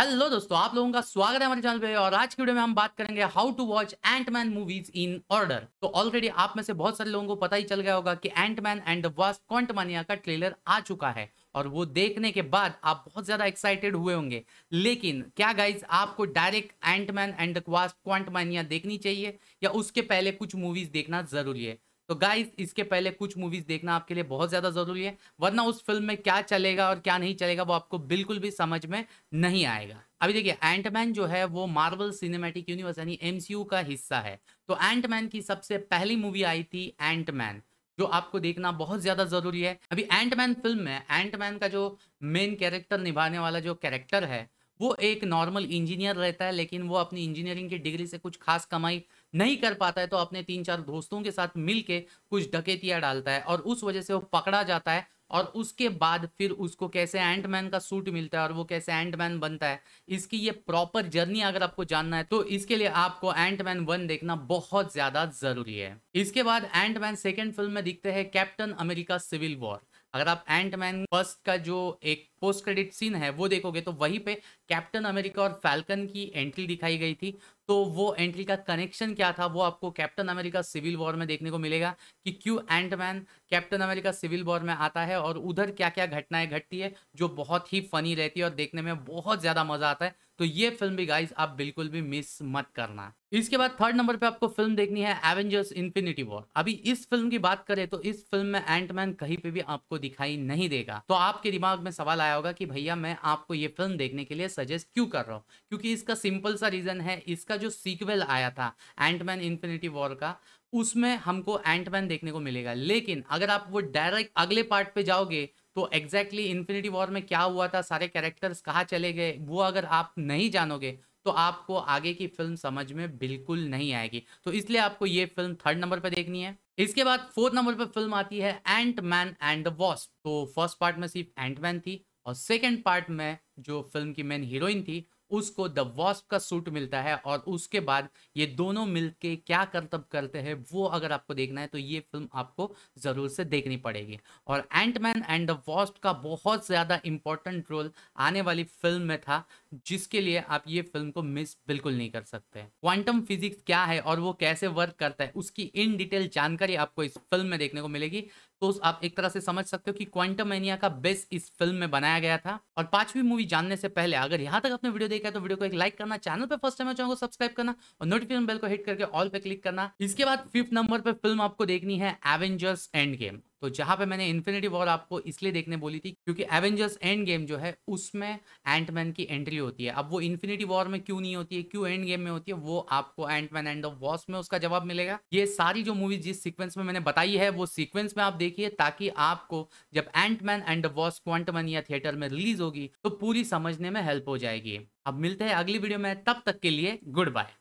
hello दोस्तों आप लोगों का स्वागत है हमारे चैनल पे और आज की वीडियो में हम बात करेंगे how to watch Ant Man movies in order तो ऑलरेडी आप में से बहुत सारे लोगों को पता ही चल गया होगा कि Ant Man and Wasp Quantumania का ट्रेलर आ चुका है और वो देखने के बाद आप बहुत ज्यादा एक्साइटेड हुए होंगे लेकिन क्या गाइज आपको direct Ant Man and Wasp Quantumania देखनी चाहिए या उसके पहले कुछ मूवीज देखना जरूरी है तो गाइस इसके पहले कुछ मूवीज देखना आपके लिए बहुत ज्यादा जरूरी है वरना उस फिल्म में क्या चलेगा और क्या नहीं चलेगा वो आपको बिल्कुल भी समझ में नहीं आएगा अभी देखिए एंटमैन जो है वो मार्वल सिनेमेटिक यूनिवर्स यानी एमसीयू का हिस्सा है तो एंटमैन की सबसे पहली मूवी आई थी एंटमैन जो आपको देखना बहुत ज्यादा जरूरी है अभी एंटमैन फिल्म में एंटमैन का जो मेन कैरेक्टर निभाने वाला जो कैरेक्टर है वो एक नॉर्मल इंजीनियर रहता है लेकिन वो अपनी इंजीनियरिंग की डिग्री से कुछ खास कमाई नहीं कर पाता है तो अपने तीन चार दोस्तों के साथ मिल के कुछ डकेतियाँ डालता है और उस वजह से वो पकड़ा जाता है और उसके बाद फिर उसको कैसे एंटमैन का सूट मिलता है और वो कैसे एंटमैन बनता है इसकी ये प्रॉपर जर्नी अगर आपको जानना है तो इसके लिए आपको एंटमैन वन देखना बहुत ज़्यादा ज़रूरी है इसके बाद एंटमैन सेकेंड फिल्म में दिखते हैं कैप्टन अमेरिका सिविल वॉर अगर आप एंटमैन फर्स्ट का जो एक पोस्ट क्रेडिट सीन है वो देखोगे तो वहीं पे कैप्टन अमेरिका और फैल्कन की एंट्री दिखाई गई थी तो वो एंट्री का कनेक्शन क्या था वो आपको कैप्टन अमेरिका सिविल वॉर में देखने को मिलेगा कि क्यों Ant Man Captain America Civil War में आता है और उधर क्या क्या घटनाएं घटती है जो बहुत ही फनी रहती है और देखने में बहुत ज़्यादा मज़ा आता है तो ये फिल्म भी गाइज आप बिल्कुल भी मिस मत करना इसके बाद थर्ड नंबर पे आपको फिल्म देखनी है एवेंजर्स इन्फिनिटी वॉर अभी इस फिल्म की बात करें तो इस फिल्म में एंटमैन कहीं पे भी आपको दिखाई नहीं देगा तो आपके दिमाग में सवाल आया होगा कि भैया मैं आपको ये फिल्म देखने के लिए सजेस्ट क्यों कर रहा हूँ क्योंकि इसका सिंपल सा रीज़न है इसका जो सीक्वल आया था एंटमैन इन्फिनिटी वॉर का उसमें हमको एंटमैन देखने को मिलेगा लेकिन अगर आप वो डायरेक्ट अगले पार्ट पे जाओगे तो एग्जैक्टली इन्फिनिटी वॉर में क्या हुआ था सारे कैरेक्टर्स कहाँ चले गए वो अगर आप नहीं जानोगे तो आपको आगे की फिल्म समझ में बिल्कुल नहीं आएगी तो इसलिए आपको ये फिल्म थर्ड नंबर पर देखनी है इसके बाद फोर्थ नंबर पर फिल्म आती है Ant Man and the Wasp तो फर्स्ट पार्ट में सिर्फ एंट मैन थी और सेकेंड पार्ट में जो फिल्म की मेन हीरोइन थी उसको द वॉस्प का सूट मिलता है और उसके बाद ये दोनों मिलके क्या करतब करते हैं वो अगर आपको देखना है तो ये फिल्म आपको ज़रूर से देखनी पड़ेगी और Ant Man man and the Wasp का बहुत ज़्यादा इम्पोर्टेंट रोल आने वाली फिल्म में था जिसके लिए आप ये फिल्म को मिस बिल्कुल नहीं कर सकते क्वांटम फिजिक्स क्या है और वो कैसे वर्क करता है उसकी इन डिटेल जानकारी आपको इस फिल्म में देखने को मिलेगी तो आप एक तरह से समझ सकते हो कि क्वांटम एनिया का बेस इस फिल्म में बनाया गया था और पांचवी मूवी जानने से पहले अगर यहां तक आपने वीडियो देखा है तो वीडियो को एक लाइक करना चैनल पर फर्स्ट टाइम को सब्सक्राइब करना और नोटिफिकेशन बेल को हिट करके ऑल पे क्लिक करना इसके बाद फिफ्थ नंबर पर फिल्म आपको देखनी है एवेंजर्स एंड गेम तो जहाँ पे मैंने इन्फिनिटी वॉर आपको इसलिए देखने बोली थी क्योंकि एवेंजर्स एंड गेम जो है उसमें एंटमैन की एंट्री होती है अब वो इन्फिनिटी वॉर में क्यों नहीं होती है क्यों एंड गेम में होती है वो आपको एंटमैन एंड ऑफ वॉस में उसका जवाब मिलेगा ये सारी जो मूवी जिस सीक्वेंस में मैंने बताई है वो सीक्वेंस में आप देखिए ताकि आपको जब एंटमैन एंड वॉस वॉस या थिएटर में रिलीज होगी तो पूरी समझने में हेल्प हो जाएगी अब मिलते हैं अगली वीडियो में तब तक के लिए गुड बाय